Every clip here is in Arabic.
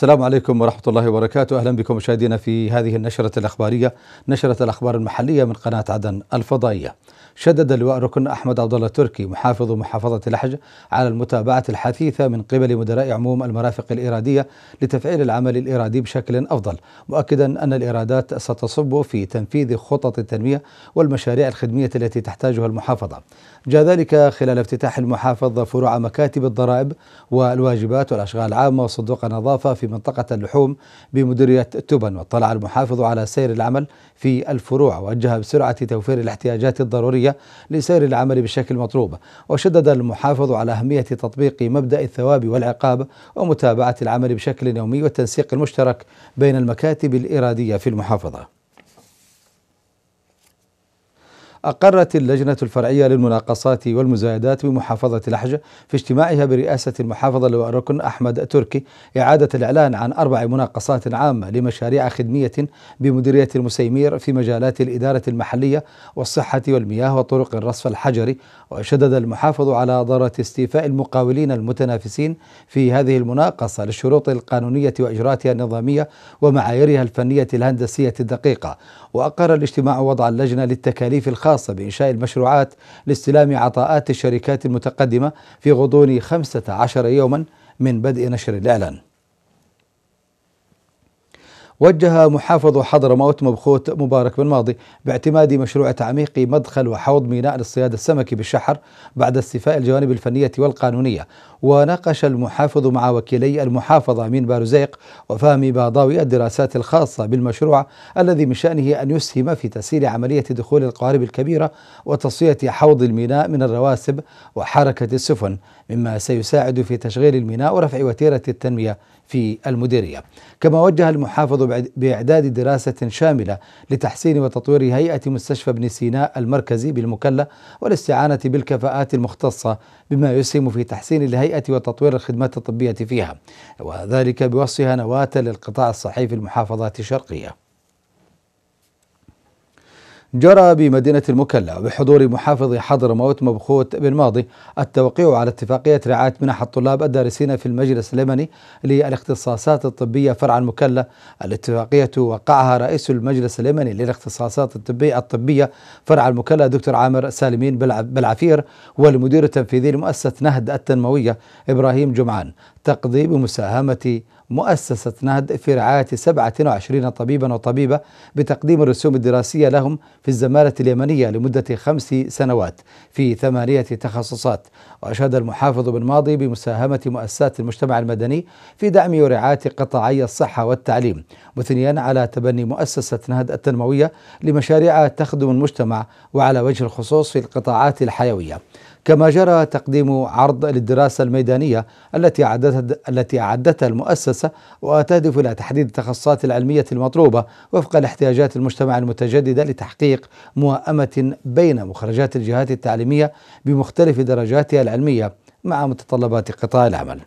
السلام عليكم ورحمة الله وبركاته أهلا بكم مشاهدينا في هذه النشرة الأخبارية نشرة الأخبار المحلية من قناة عدن الفضائية شدد اللواء ركن أحمد عبد الله تركي محافظ محافظة لحج على المتابعة الحثيثة من قبل مدراء عموم المرافق الإرادية لتفعيل العمل الإرادي بشكل أفضل مؤكدا أن الايرادات ستصب في تنفيذ خطط التنمية والمشاريع الخدمية التي تحتاجها المحافظة جاء ذلك خلال افتتاح المحافظ فروع مكاتب الضرائب والواجبات والأشغال العامة وصندوق النظافة في منطقة اللحوم بمديرية تبن واطلع المحافظ على سير العمل في الفروع ووجه بسرعة توفير الاحتياجات الضرورية الضرورية لسير العمل بالشكل المطلوب وشدد المحافظ على أهمية تطبيق مبدأ الثواب والعقاب ومتابعة العمل بشكل يومي والتنسيق المشترك بين المكاتب الإرادية في المحافظة أقرت اللجنة الفرعية للمناقصات والمزايدات بمحافظة لحجة في اجتماعها برئاسة المحافظة لواء الركن أحمد تركي إعادة الإعلان عن أربع مناقصات عامة لمشاريع خدمية بمديرية المسيمير في مجالات الإدارة المحلية والصحة والمياه وطرق الرصف الحجري وشدد المحافظ على ضرورة استيفاء المقاولين المتنافسين في هذه المناقصة للشروط القانونية وإجراءاتها النظامية ومعاييرها الفنية الهندسية الدقيقة وأقر الاجتماع وضع اللجنة للتكاليف الخاصة الخاصة بإنشاء المشروعات لاستلام عطاءات الشركات المتقدمة في غضون 15 يوما من بدء نشر الإعلان وجه محافظ حضرموت مبخوت مبارك بن ماضي باعتماد مشروع تعميق مدخل وحوض ميناء للصياد السمكي بالشحر بعد استيفاء الجوانب الفنية والقانونية وناقش المحافظ مع وكيلي المحافظة من بارزيق وفهمي باضاوي الدراسات الخاصة بالمشروع الذي من شأنه أن يسهم في تسهيل عملية دخول القوارب الكبيرة وتصفية حوض الميناء من الرواسب وحركة السفن مما سيساعد في تشغيل الميناء ورفع وتيرة التنمية في المديرية كما وجه المحافظ بإعداد دراسة شاملة لتحسين وتطوير هيئة مستشفى ابن سيناء المركزي بالمكلا والاستعانة بالكفاءات المختصة بما يسهم في تحسين الهيئة وتطوير الخدمات الطبية فيها وذلك بوصفها نواة للقطاع الصحي في المحافظات الشرقية جرى بمدينة المكلا بحضور محافظ حضرموت مبخوت بن ماضي التوقيع على اتفاقية رعاية منح الطلاب الدارسين في المجلس اليمني للاختصاصات الطبية فرع المكلا الاتفاقية وقعها رئيس المجلس اليمني للاختصاصات الطبية الطبية فرع المكلا دكتور عامر سالمين بالعفير والمدير التنفيذي لمؤسسة نهد التنموية إبراهيم جمعان تقضي بمساهمة مؤسسة نهد في رعاية 27 طبيبا وطبيبة بتقديم الرسوم الدراسية لهم في الزمالة اليمنية لمدة خمس سنوات في ثمانية تخصصات وأشاد المحافظ بن ماضي بمساهمة مؤسسات المجتمع المدني في دعم ورعاية قطاعي الصحة والتعليم مثنيا على تبني مؤسسة نهد التنموية لمشاريع تخدم المجتمع وعلى وجه الخصوص في القطاعات الحيوية كما جرى تقديم عرض للدراسة الميدانية التي أعدتها التي أعدتها المؤسسة وتهدف إلى تحديد التخصصات العلمية المطلوبة وفق لاحتياجات المجتمع المتجددة لتحقيق موائمة بين مخرجات الجهات التعليمية بمختلف درجاتها العلمية مع متطلبات قطاع العمل.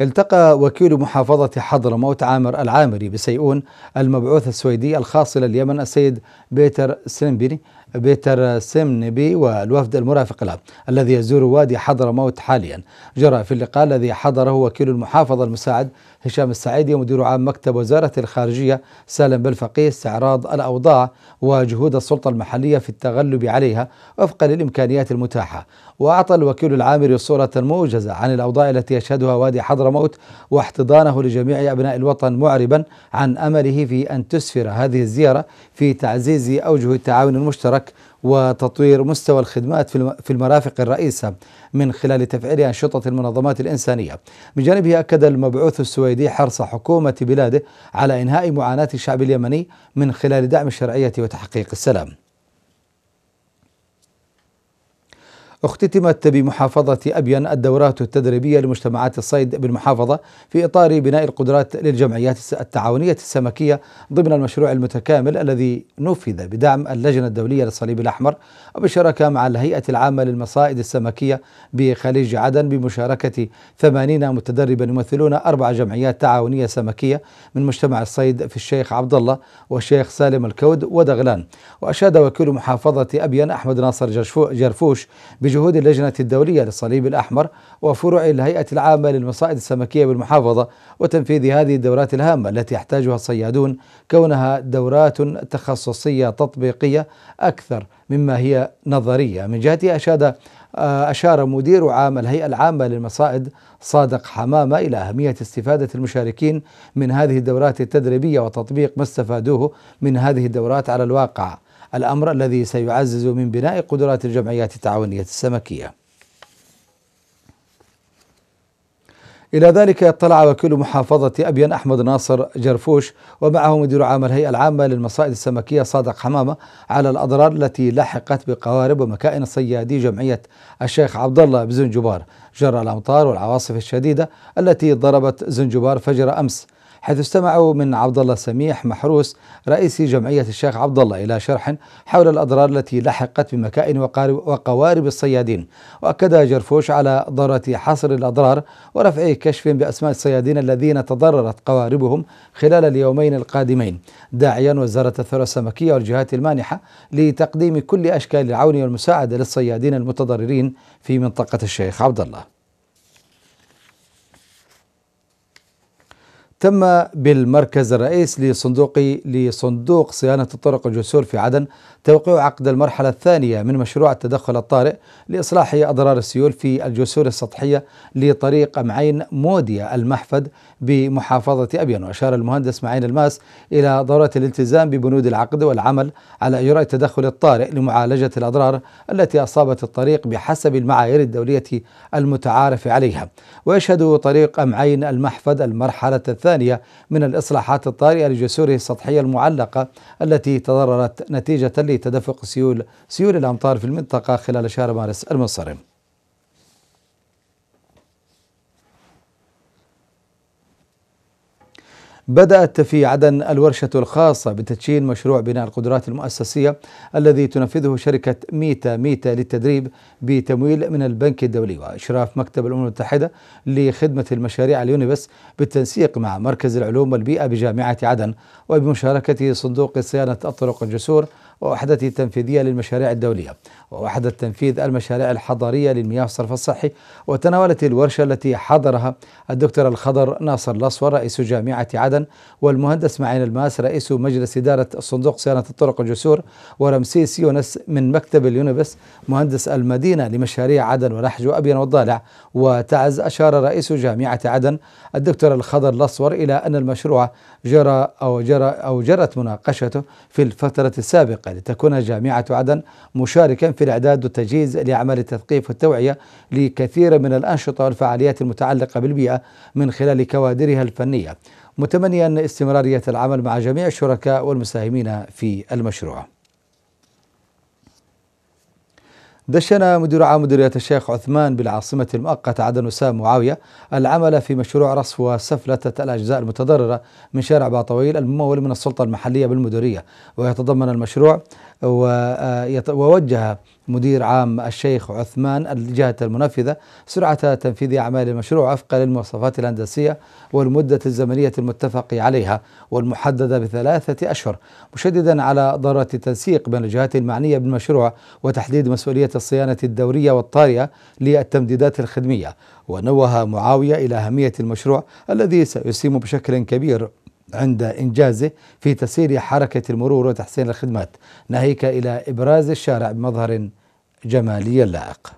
التقى وكيل محافظة حضرموت عامر العامري بسيئون المبعوث السويدي الخاص لليمن السيد بيتر سلمبري بيتر نبي والوفد المرافق له الذي يزور وادي حضرموت حاليا جرى في اللقاء الذي حضره وكيل المحافظة المساعد هشام السعيدي مدير عام مكتب وزارة الخارجية سالم بلفقيه استعراض الأوضاع وجهود السلطة المحلية في التغلب عليها وفقا للإمكانيات المتاحة وأعطى الوكيل العامري صورة موجزة عن الأوضاع التي يشهدها وادي حضرموت واحتضانه لجميع أبناء الوطن معربا عن أمله في أن تسفر هذه الزيارة في تعزيز أوجه التعاون المشترك وتطوير مستوى الخدمات في المرافق الرئيسة من خلال تفعيل أنشطة المنظمات الإنسانية من جانبه أكد المبعوث السويدي حرص حكومة بلاده على إنهاء معاناة الشعب اليمني من خلال دعم الشرعية وتحقيق السلام اختتمت بمحافظة أبين الدورات التدريبية لمجتمعات الصيد بالمحافظة في إطار بناء القدرات للجمعيات التعاونية السمكية ضمن المشروع المتكامل الذي نفذ بدعم اللجنة الدولية للصليب الأحمر وبالشراكة مع الهيئة العامة للمصائد السمكية بخليج عدن بمشاركة ثمانين متدربا يمثلون أربع جمعيات تعاونية سمكية من مجتمع الصيد في الشيخ عبد الله والشيخ سالم الكود ودغلان وأشاد وكيل محافظة أبين أحمد ناصر جرفوش بجهود اللجنة الدولية للصليب الأحمر وفروع الهيئة العامة للمصائد السمكية بالمحافظة وتنفيذ هذه الدورات الهامة التي يحتاجها الصيادون كونها دورات تخصصية تطبيقية أكثر مما هي نظرية من جهته أشاد أشار مدير عام الهيئة العامة للمصائد صادق حمامة إلى أهمية استفادة المشاركين من هذه الدورات التدريبية وتطبيق ما استفادوه من هذه الدورات على الواقع الأمر الذي سيعزز من بناء قدرات الجمعيات التعاونية السمكية إلى ذلك اطلع وكيل محافظة أبين أحمد ناصر جرفوش ومعه مدير عام الهيئة العامة للمصائد السمكية صادق حمامة على الأضرار التي لحقت بقوارب ومكائن صيادي جمعية الشيخ عبد الله بزنجبار جرى الأمطار والعواصف الشديدة التي ضربت زنجبار فجر أمس حيث استمعوا من عبد الله سميح محروس رئيس جمعية الشيخ عبد الله إلى شرح حول الأضرار التي لحقت بمكائن وقوارب الصيادين وأكد جرفوش على ضرورة حصر الأضرار ورفع كشف بأسماء الصيادين الذين تضررت قواربهم خلال اليومين القادمين داعيا وزارة الثروة السمكية والجهات المانحة لتقديم كل أشكال العون والمساعدة للصيادين المتضررين في منطقة الشيخ عبد الله تم بالمركز الرئيس لصندوق لصندوق صيانة الطرق والجسور في عدن توقيع عقد المرحلة الثانية من مشروع التدخل الطارئ لإصلاح أضرار السيول في الجسور السطحية لطريق أمعين مودية المحفد بمحافظة أبين وأشار المهندس معين الماس إلى ضرورة الالتزام ببنود العقد والعمل على إجراء التدخل الطارئ لمعالجة الأضرار التي أصابت الطريق بحسب المعايير الدولية المتعارف عليها ويشهد طريق أمعين المحفد المرحلة الثانية من الإصلاحات الطارئة لجسوره السطحية المعلقة التي تضررت نتيجة لتدفق سيول سيول الأمطار في المنطقة خلال شهر مارس المنصرم بدأت في عدن الورشة الخاصة بتدشين مشروع بناء القدرات المؤسسية الذي تنفذه شركة ميتا ميتا للتدريب بتمويل من البنك الدولي وإشراف مكتب الأمم المتحدة لخدمة المشاريع اليونيبس بالتنسيق مع مركز العلوم والبيئة بجامعة عدن وبمشاركة صندوق صيانة الطرق الجسور ووحدته التنفيذيه للمشاريع الدولية ووحدة تنفيذ المشاريع الحضرية للمياه والصرف الصحي وتناولت الورشة التي حضرها الدكتور الخضر ناصر الأصفر رئيس جامعة عدن والمهندس معين الماس رئيس مجلس إدارة صندوق صيانة الطرق والجسور ورمسيس يونس من مكتب اليونبس مهندس المدينة لمشاريع عدن ونحج وابين والضالع وتعز أشار رئيس جامعة عدن الدكتور الخضر الأصفر إلى أن المشروع جرى أو جرى أو جرت مناقشته في الفترة السابقة لتكون جامعة عدن مشاركا في الإعداد والتجهيز لأعمال التثقيف والتوعية لكثير من الأنشطة والفعاليات المتعلقة بالبيئة من خلال كوادرها الفنية متمنيا استمرارية العمل مع جميع الشركاء والمساهمين في المشروع دشن مدير عام مديرية الشيخ عثمان بالعاصمة المؤقتة عدن وسام معاوية العمل في مشروع رصف وسفلتة الأجزاء المتضررة من شارع باطويل الممول من السلطة المحلية بالمديرية ويتضمن المشروع آه، ووجه مدير عام الشيخ عثمان الجهة المنفذة سرعة تنفيذ أعمال المشروع وفقا للمواصفات الهندسية والمدة الزمنية المتفق عليها والمحددة بثلاثة أشهر مشددا على ضرورة التنسيق بين الجهات المعنية بالمشروع وتحديد مسؤولية الصيانة الدورية والطارئة للتمديدات الخدمية ونوه معاوية إلى أهمية المشروع الذي سيسهم بشكل كبير عند إنجازه في تسير حركة المرور وتحسين الخدمات ناهيك إلى إبراز الشارع بمظهر جمالي لائق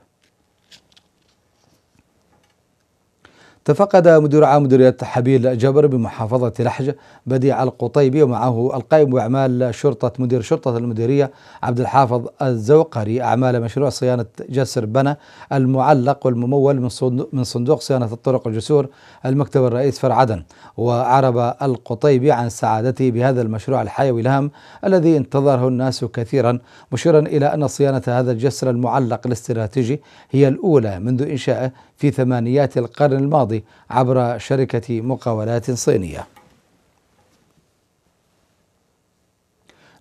تفقد مدير عام مديرية حبيل جبر بمحافظة لحج بديع القطيبي ومعه القائم بأعمال شرطة مدير شرطة المديرية عبد الحافظ الزوقري أعمال مشروع صيانة جسر بنا المعلق والممول من صندوق صيانة الطرق والجسور المكتب الرئيس فرع عدن وأعرب القطيبي عن سعادته بهذا المشروع الحيوي الهام الذي انتظره الناس كثيرا مشيرا إلى أن صيانة هذا الجسر المعلق الاستراتيجي هي الأولى منذ إنشائه في ثمانيات القرن الماضي عبر شركة مقاولات صينية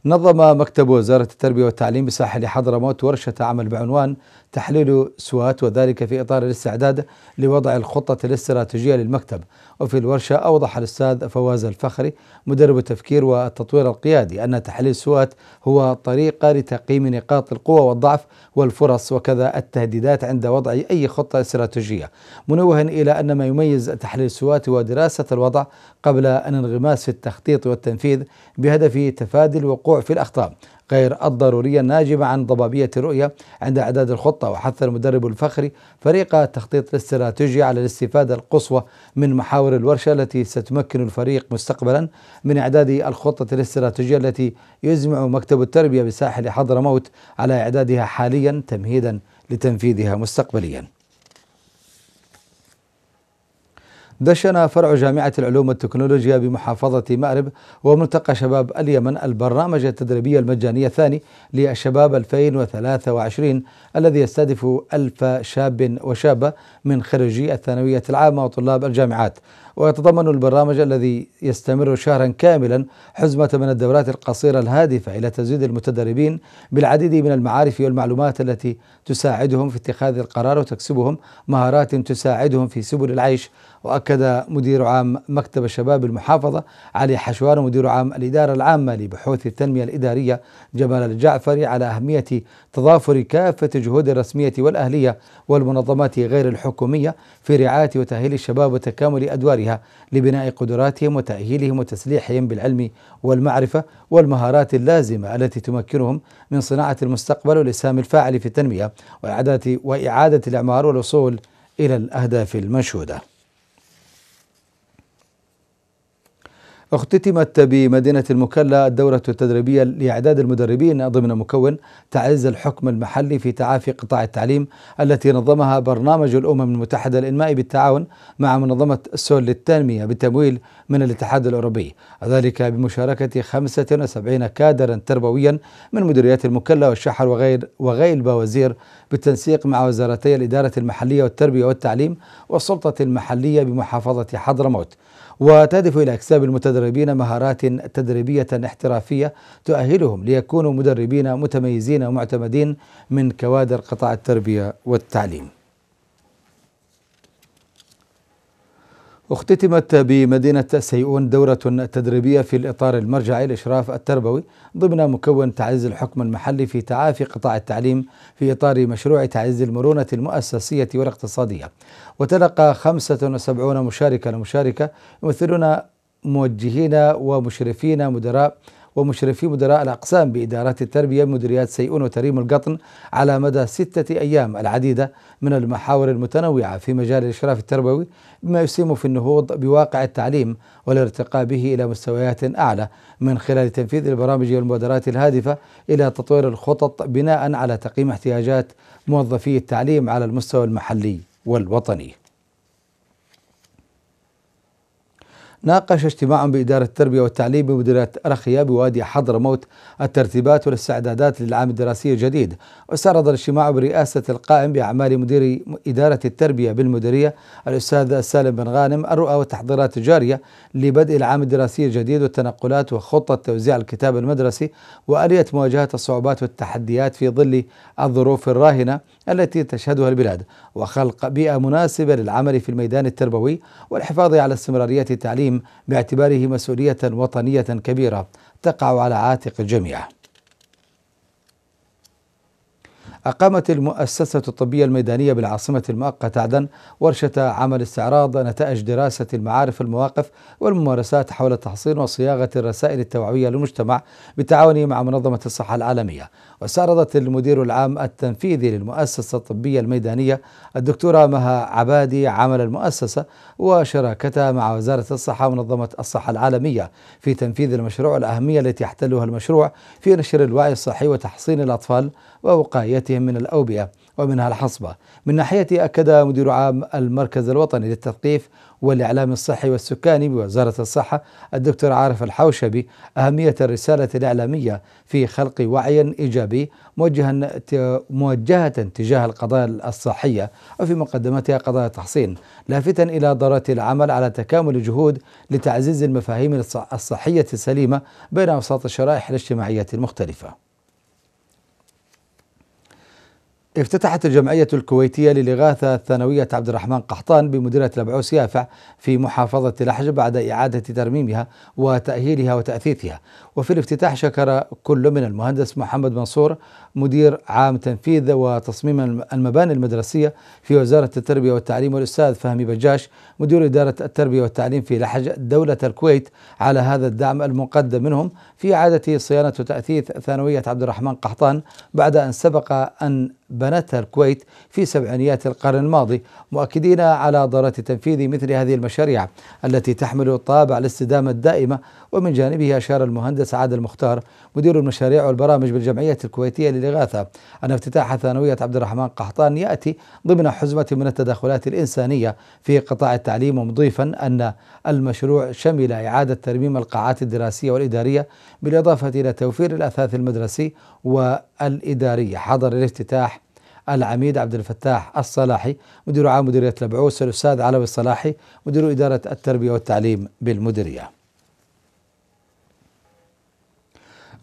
نظم مكتب وزارة التربية والتعليم بساحل حضرموت ورشة عمل بعنوان تحليل سوات وذلك في إطار الاستعداد لوضع الخطة الاستراتيجية للمكتب وفي الورشة أوضح الأستاذ فواز الفخري مدرب التفكير والتطوير القيادي أن تحليل سوات هو طريقة لتقييم نقاط القوة والضعف والفرص وكذا التهديدات عند وضع أي خطة استراتيجية منوها إلى أن ما يميز تحليل سوات هو دراسة الوضع قبل أن انغماس في التخطيط والتنفيذ بهدف تفادي الوقوع في الأخطاء غير الضرورية الناجمة عن ضبابية الرؤية عند إعداد الخطة وحث المدرب الفخري فريق التخطيط الاستراتيجي على الاستفادة القصوى من محاور الورشة التي ستمكن الفريق مستقبلا من إعداد الخطة الاستراتيجية التي يزمع مكتب التربية بساحل حضرموت على إعدادها حاليا تمهيدا لتنفيذها مستقبليا دشن فرع جامعة العلوم والتكنولوجيا بمحافظة مأرب وملتقى شباب اليمن البرنامج التدريبي المجاني الثاني للشباب 2023 الذي يستهدف ألف شاب وشابة من خريجي الثانوية العامة وطلاب الجامعات ويتضمن البرنامج الذي يستمر شهرا كاملا حزمة من الدورات القصيرة الهادفة إلى تزويد المتدربين بالعديد من المعارف والمعلومات التي تساعدهم في اتخاذ القرار وتكسبهم مهارات تساعدهم في سبل العيش واكد مدير عام مكتب الشباب المحافظه علي حشوان مدير عام الاداره العامه لبحوث التنميه الاداريه جمال الجعفري على اهميه تضافر كافه الجهود الرسميه والاهليه والمنظمات غير الحكوميه في رعايه وتاهيل الشباب وتكامل ادوارها لبناء قدراتهم وتاهيلهم وتسليحهم بالعلم والمعرفه والمهارات اللازمه التي تمكنهم من صناعه المستقبل والاسهام الفاعل في التنميه واعاده واعاده الاعمار والوصول الى الاهداف المنشوده اختتمت بمدينة المكلا الدورة التدريبية لإعداد المدربين ضمن مكون تعز الحكم المحلي في تعافي قطاع التعليم التي نظمها برنامج الأمم المتحدة الإنمائي بالتعاون مع منظمة سول للتنمية بالتمويل من الاتحاد الأوروبي ذلك بمشاركة 75 كادرا تربويا من مديريات المكلا والشحر وغير وغير بوزير بالتنسيق مع وزارتي الإدارة المحلية والتربية والتعليم والسلطة المحلية بمحافظة حضرموت وتهدف إلى إكساب المتدربين مهارات تدريبية احترافية تؤهلهم ليكونوا مدربين متميزين ومعتمدين من كوادر قطاع التربية والتعليم اختتمت بمدينة سيئون دورة تدريبية في الإطار المرجعي الإشراف التربوي ضمن مكون تعزيز الحكم المحلي في تعافي قطاع التعليم في إطار مشروع تعزيز المرونة المؤسسية والاقتصادية وتلقى 75 مشاركة لمشاركة يمثلون موجهين ومشرفين مدراء ومشرفي مدراء الأقسام بإدارات التربية مديريات سيئون وتريم القطن على مدى ستة أيام العديدة من المحاور المتنوعة في مجال الإشراف التربوي بما يسهم في النهوض بواقع التعليم والارتقاء به إلى مستويات أعلى من خلال تنفيذ البرامج والمبادرات الهادفة إلى تطوير الخطط بناء على تقييم احتياجات موظفي التعليم على المستوى المحلي والوطني ناقش اجتماعا بإدارة التربية والتعليم بمديرية أرخيا بوادي حضرموت الترتيبات والاستعدادات للعام الدراسي الجديد واستعرض الاجتماع برئاسة القائم بأعمال مدير إدارة التربية بالمديرية الأستاذ سالم بن غانم الرؤى والتحضيرات الجارية لبدء العام الدراسي الجديد والتنقلات وخطة توزيع الكتاب المدرسي وآلية مواجهة الصعوبات والتحديات في ظل الظروف الراهنة التي تشهدها البلاد وخلق بيئة مناسبة للعمل في الميدان التربوي والحفاظ على استمرارية التعليم باعتباره مسؤولية وطنية كبيرة تقع على عاتق الجميع أقامت المؤسسة الطبية الميدانية بالعاصمة المؤقتة عدن ورشة عمل استعراض نتائج دراسة المعارف المواقف والممارسات حول تحصين وصياغة الرسائل التوعوية للمجتمع بالتعاون مع منظمة الصحة العالمية واستعرضت المدير العام التنفيذي للمؤسسة الطبية الميدانية الدكتورة مها عبادي عمل المؤسسة وشراكتها مع وزارة الصحة ومنظمة الصحة العالمية في تنفيذ المشروع الأهمية التي يحتلها المشروع في نشر الوعي الصحي وتحصين الأطفال ووقايتهم من الأوبئة ومنها الحصبة من ناحية أكد مدير عام المركز الوطني للتثقيف والإعلام الصحي والسكاني بوزارة الصحة الدكتور عارف الحوشبي أهمية الرسالة الإعلامية في خلق وعي إيجابي موجها موجهة تجاه القضايا الصحية وفي مقدمتها قضايا التحصين لافتا إلى ضرورة العمل على تكامل الجهود لتعزيز المفاهيم الصحية السليمة بين أوساط الشرائح الاجتماعية المختلفة افتتحت الجمعية الكويتية للإغاثة الثانوية عبد الرحمن قحطان بمديرة لبعوس يافع في محافظة لحج بعد إعادة ترميمها وتأهيلها وتأثيثها وفي الافتتاح شكر كل من المهندس محمد منصور مدير عام تنفيذ وتصميم المباني المدرسية في وزارة التربية والتعليم والأستاذ فهمي بجاش مدير إدارة التربية والتعليم في لحج دولة الكويت على هذا الدعم المقدم منهم في إعادة صيانة وتأثيث ثانوية عبد الرحمن قحطان بعد أن سبق أن بنتها الكويت في سبعينيات القرن الماضي مؤكدين على ضرورة تنفيذ مثل هذه المشاريع التي تحمل طابع الاستدامة الدائمة ومن جانبه أشار المهندس عادل مختار مدير المشاريع والبرامج بالجمعية الكويتية للإغاثة أن افتتاح ثانوية عبد الرحمن قحطان يأتي ضمن حزمة من التدخلات الإنسانية في قطاع التعليم مضيفا أن المشروع شمل إعادة ترميم القاعات الدراسية والإدارية بالإضافة إلى توفير الأثاث المدرسي والإداري حضر الافتتاح العميد عبد الفتاح الصلاحي مدير عام مديرية البعوث الأستاذ علوي الصلاحي مدير إدارة التربية والتعليم بالمديرية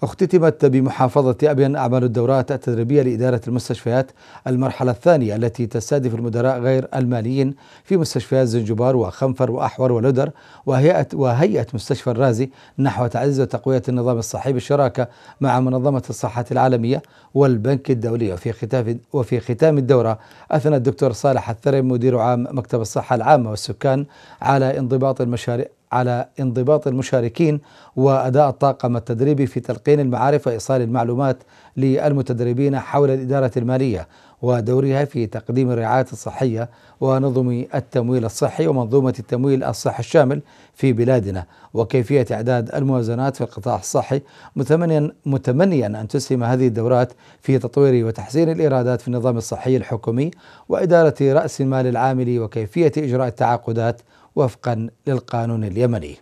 اختتمت بمحافظة أبين أعمال الدورات التدريبية لإدارة المستشفيات المرحلة الثانية التي تستهدف المدراء غير الماليين في مستشفيات زنجبار وخنفر وأحور ولدر وهيئة, وهيئة مستشفى الرازي نحو تعزيز وتقوية النظام الصحي بالشراكة مع منظمة الصحة العالمية والبنك الدولي وفي ختام, وفي ختام الدورة أثنى الدكتور صالح الثرم مدير عام مكتب الصحة العامة والسكان على انضباط المشاريع على انضباط المشاركين واداء الطاقم التدريبي في تلقين المعارف وايصال المعلومات للمتدربين حول الاداره الماليه ودورها في تقديم الرعايه الصحيه ونظم التمويل الصحي ومنظومه التمويل الصحي الشامل في بلادنا وكيفيه اعداد الموازنات في القطاع الصحي متمنيا متمنيا ان تسهم هذه الدورات في تطوير وتحسين الايرادات في النظام الصحي الحكومي واداره راس المال العامل وكيفيه اجراء التعاقدات وفقا للقانون اليمني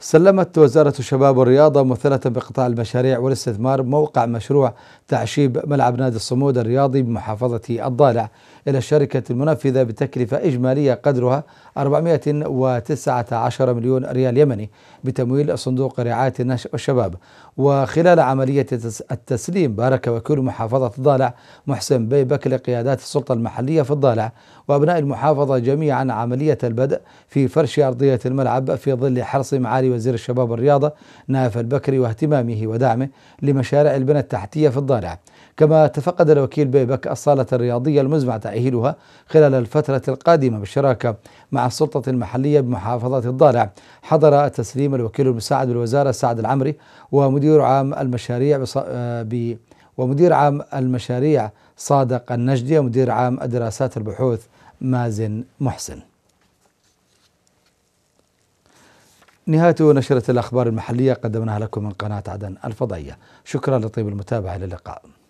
سلمت وزارة الشباب والرياضة ممثلة بقطاع المشاريع والاستثمار موقع مشروع تعشيب ملعب نادي الصمود الرياضي بمحافظة الضالع إلى الشركة المنفذة بتكلفة إجمالية قدرها 419 مليون ريال يمني بتمويل صندوق رعاية والشباب وخلال عملية التسليم بارك وكيل محافظة الضالع محسن بيبك لقيادات السلطة المحلية في الضالع وأبناء المحافظة جميعا عملية البدء في فرش أرضية الملعب في ظل حرص معالي وزير الشباب والرياضة نايف البكري واهتمامه ودعمه لمشاريع البنى التحتية في الضالع كما تفقد الوكيل بيبك الصالة الرياضية المزمع تأهيلها خلال الفترة القادمة بالشراكة مع السلطة المحلية بمحافظة الضالع حضر التسليم الوكيل المساعد بالوزارة سعد العمري ومدير عام المشاريع بص... آه، ب... ومدير عام المشاريع صادق النجدي ومدير عام الدراسات البحوث مازن محسن نهاية نشرة الأخبار المحلية قدمناها لكم من قناة عدن الفضائية شكرا لطيب المتابعة إلى اللقاء